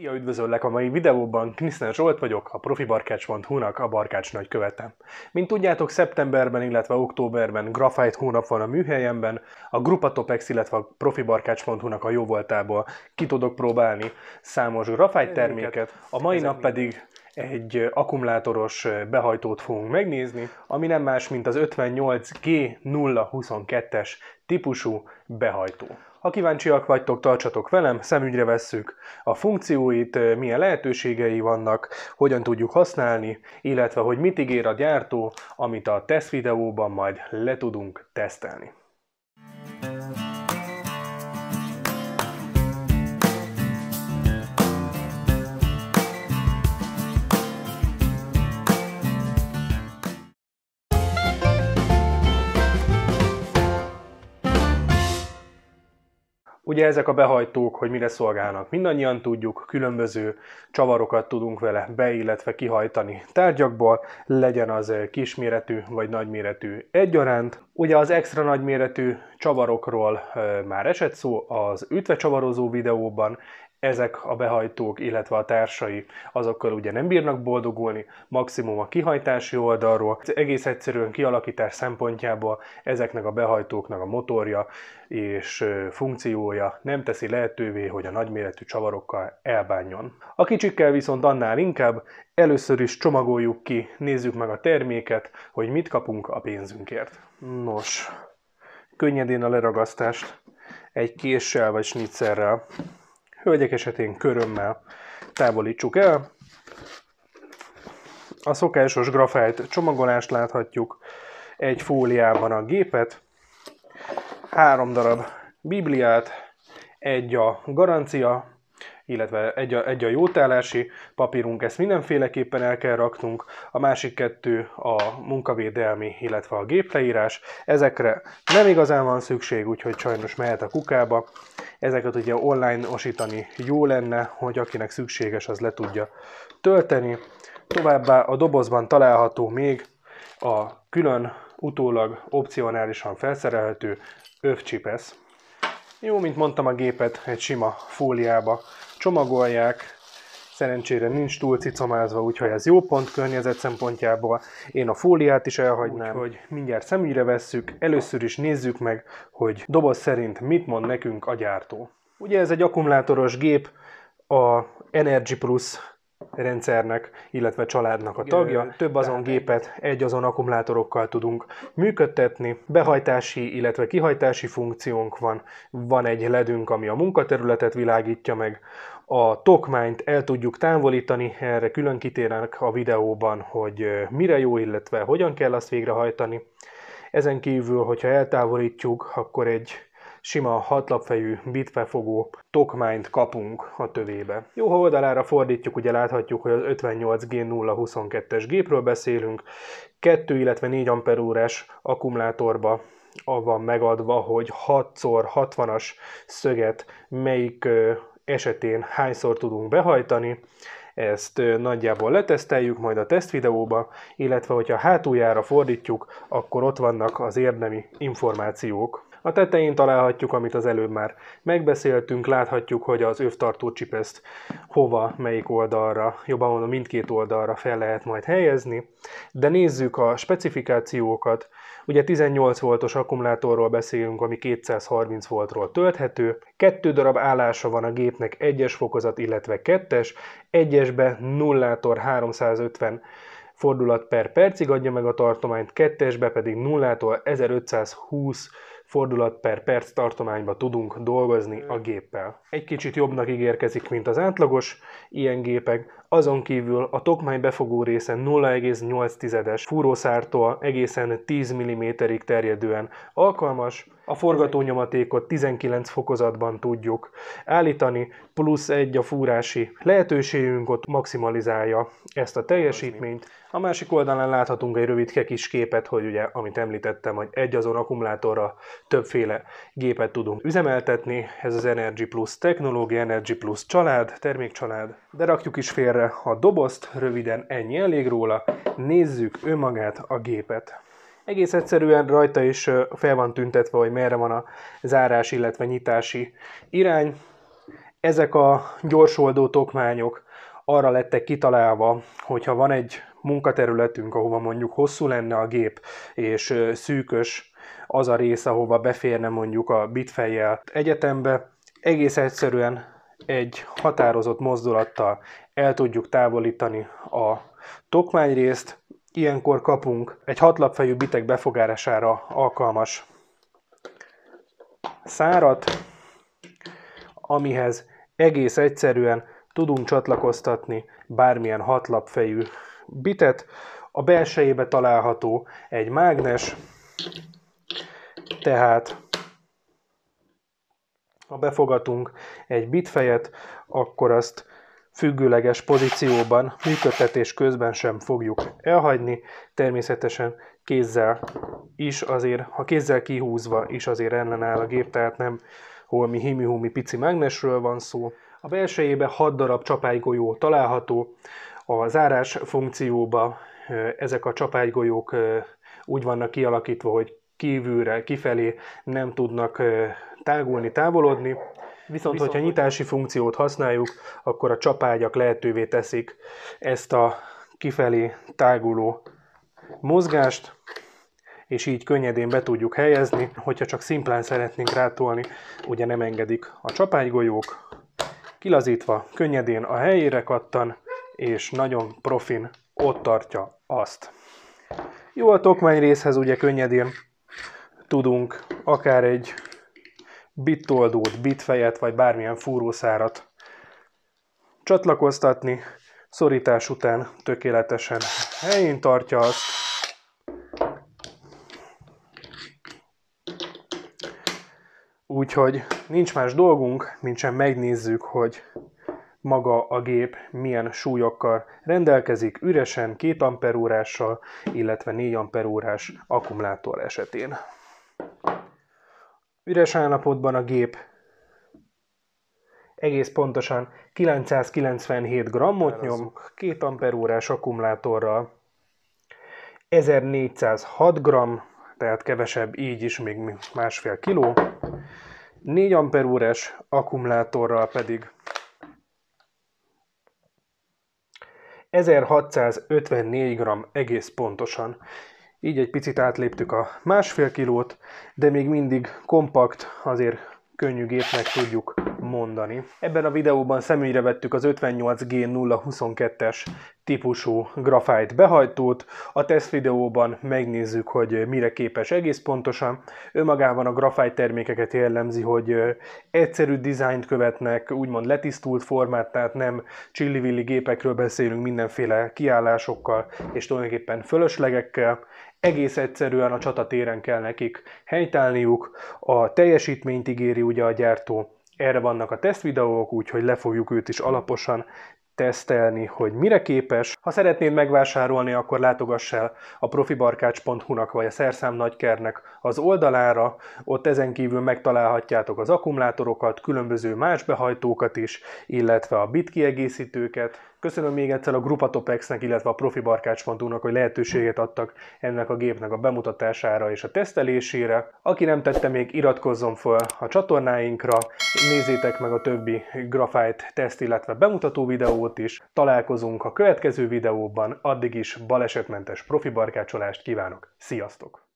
Szia, üdvözöllek a mai videóban, Kniszner Zsolt vagyok, a Profi profibarkács.hu-nak a barkács nagykövete. Mint tudjátok, szeptemberben, illetve októberben Graphite hónap van a műhelyemben, a Topex, illetve a profibarkács.hu-nak a jóvoltából ki tudok próbálni számos Graphite terméket, a mai nap pedig egy akkumulátoros behajtót fogunk megnézni, ami nem más, mint az 58G022-es típusú behajtó. Ha kíváncsiak vagytok, tartsatok velem, szemügyre vesszük a funkcióit, milyen lehetőségei vannak, hogyan tudjuk használni, illetve hogy mit ígér a gyártó, amit a teszt videóban majd le tudunk tesztelni. Ugye ezek a behajtók, hogy mire szolgálnak, mindannyian tudjuk, különböző csavarokat tudunk vele be, illetve kihajtani tárgyakból, legyen az eh, kisméretű vagy nagyméretű egyaránt. Ugye az extra nagyméretű csavarokról eh, már esett szó az ütve csavarozó videóban, ezek a behajtók, illetve a társai, azokkal ugye nem bírnak boldogulni, maximum a kihajtási oldalról. Egész egyszerűen kialakítás szempontjából ezeknek a behajtóknak a motorja és funkciója nem teszi lehetővé, hogy a nagyméretű csavarokkal elbánjon. A kicsikkel viszont annál inkább először is csomagoljuk ki, nézzük meg a terméket, hogy mit kapunk a pénzünkért. Nos, könnyedén a leragasztást egy késsel vagy snitzerrel Hölgyek esetén körömmel távolítsuk el. A szokásos grafájt csomagolást láthatjuk, egy fóliában a gépet, három darab bibliát, egy a garancia, illetve egy a, egy a jótállási papírunk, ezt mindenféleképpen el kell raknunk, a másik kettő a munkavédelmi, illetve a gépleírás. Ezekre nem igazán van szükség, úgyhogy sajnos mehet a kukába. Ezeket ugye online osítani jó lenne, hogy akinek szükséges, az le tudja tölteni. Továbbá a dobozban található még a külön utólag opcionálisan felszerelhető övcsipesz. Jó, mint mondtam, a gépet egy sima fóliába csomagolják, Szerencsére nincs túl cicamázva, úgyhogy ez jó pont környezet szempontjából. Én a fóliát is elhagynám, hogy mindjárt szemügyre vesszük. Először is nézzük meg, hogy doboz szerint mit mond nekünk a gyártó. Ugye ez egy akkumulátoros gép, a Energy Plus rendszernek, illetve családnak a tagja. Több azon gépet egy azon akkumulátorokkal tudunk működtetni. Behajtási, illetve kihajtási funkciónk van. Van egy ledünk, ami a munkaterületet világítja meg a tokmányt el tudjuk távolítani, erre külön kitérnek a videóban, hogy mire jó, illetve hogyan kell azt végrehajtani. Ezen kívül, hogyha eltávolítjuk, akkor egy sima hatlapfejű bitfefogó tokmányt kapunk a tövébe. Jó, ha oldalára fordítjuk, ugye láthatjuk, hogy az 58G022-es gépről beszélünk, 2, illetve 4 amperórás akkumulátorba van megadva, hogy 6x60-as szöget melyik esetén hányszor tudunk behajtani, ezt nagyjából leteszteljük majd a tesztvideóba, illetve hogyha hátuljára fordítjuk, akkor ott vannak az érdemi információk. A tetején találhatjuk, amit az előbb már megbeszéltünk, láthatjuk, hogy az övtartó csipeszt hova, melyik oldalra, jobban mondom, mindkét oldalra fel lehet majd helyezni. De nézzük a specifikációkat. Ugye 18 voltos akkumulátorról beszélünk, ami 230 voltról tölthető. Kettő darab állása van a gépnek, egyes fokozat, illetve kettes. Egyesbe nullától 350 fordulat per percig adja meg a tartományt, kettesbe pedig nullától 1520 fordulat per perc tartományba tudunk dolgozni a géppel. Egy kicsit jobbnak ígérkezik, mint az átlagos ilyen gépek, azon kívül a tokmány befogó része 0,8-es fúrószártól egészen 10 mm-ig terjedően alkalmas, a forgatónyomatékot 19 fokozatban tudjuk állítani, plusz egy a fúrási lehetőségünk ott maximalizálja ezt a teljesítményt. A másik oldalán láthatunk egy rövid kis képet, hogy ugye, amit említettem, hogy egy azon akkumulátorra többféle gépet tudunk üzemeltetni. Ez az Energy Plus technológia, Energy Plus család, termékcsalád. De rakjuk is félre a dobozt, röviden ennyi elég róla, nézzük önmagát a gépet. Egész egyszerűen rajta is fel van tüntetve, hogy merre van a zárás, illetve nyitási irány. Ezek a gyorsoldó tokmányok arra lettek kitalálva, hogyha van egy munkaterületünk, ahova mondjuk hosszú lenne a gép, és szűkös az a rész, ahova beférne mondjuk a bitfejjel egyetembe, egész egyszerűen egy határozott mozdulattal el tudjuk távolítani a tokmányrészt, ilyenkor kapunk egy hatlapfejű bitek befogására alkalmas szárat, amihez egész egyszerűen tudunk csatlakoztatni bármilyen hatlapfejű bitet. A belsejébe található egy mágnes, tehát ha befogatunk egy bitfejet, akkor azt függőleges pozícióban működtetés közben sem fogjuk elhagyni, természetesen kézzel is azért, ha kézzel kihúzva is azért ellenáll a gép, tehát nem holmi himi-humi pici mágnesről van szó. A belsejébe 6 darab csapálygolyó található, a zárás funkcióba ezek a csapálygolyók úgy vannak kialakítva, hogy kívülre, kifelé nem tudnak tágulni, távolodni. Viszont, Viszont hogyha nyitási funkciót használjuk, akkor a csapágyak lehetővé teszik ezt a kifelé táguló mozgást, és így könnyedén be tudjuk helyezni. Hogyha csak szimplán szeretnénk rátolni, ugye nem engedik a csapágygolyók. Kilazítva, könnyedén a helyére kattan, és nagyon profin ott tartja azt. Jó a tokmány részhez ugye könnyedén tudunk akár egy bitoldót, bitfejet vagy bármilyen fúrószárat csatlakoztatni. Szorítás után tökéletesen helyén tartja azt. Úgyhogy nincs más dolgunk, mint sem megnézzük, hogy maga a gép milyen súlyokkal rendelkezik üresen 2 amperórással, illetve 4 amperórás akkumulátor esetén. Üres állapotban a gép egész pontosan 997 grammot nyom, 2 amperórás akkumulátorral, 1406 gram, tehát kevesebb így is, még másfél kiló, 4 amperórás akkumulátorral pedig 1654 gram, egész pontosan. Így egy picit átléptük a másfél kilót, de még mindig kompakt, azért könnyű gépnek tudjuk mondani. Ebben a videóban szemügyre vettük az 58G022-es típusú grafájt behajtót. A teszt videóban megnézzük, hogy mire képes egész pontosan. Önmagában a grafájt termékeket jellemzi, hogy egyszerű dizájnt követnek, úgymond letisztult formát, tehát nem csillivilli gépekről beszélünk mindenféle kiállásokkal és tulajdonképpen fölöslegekkel egész egyszerűen a csatatéren kell nekik helytálniuk, a teljesítményt ígéri ugye a gyártó, erre vannak a tesztvideók, úgyhogy le fogjuk őt is alaposan tesztelni, hogy mire képes. Ha szeretnéd megvásárolni, akkor látogass el a profibarkács.hu-nak vagy a Szerszám Nagykernek az oldalára, ott ezen kívül megtalálhatjátok az akkumulátorokat, különböző más behajtókat is, illetve a bit kiegészítőket. Köszönöm még egyszer a Grupatopexnek, illetve a profibarkács.hu-nak, hogy lehetőséget adtak ennek a gépnek a bemutatására és a tesztelésére. Aki nem tette még, iratkozzon fel a csatornáinkra, nézzétek meg a többi grafájt teszt, illetve bemutató videó videót is. Találkozunk a következő videóban, addig is balesetmentes profi barkácsolást kívánok. Sziasztok!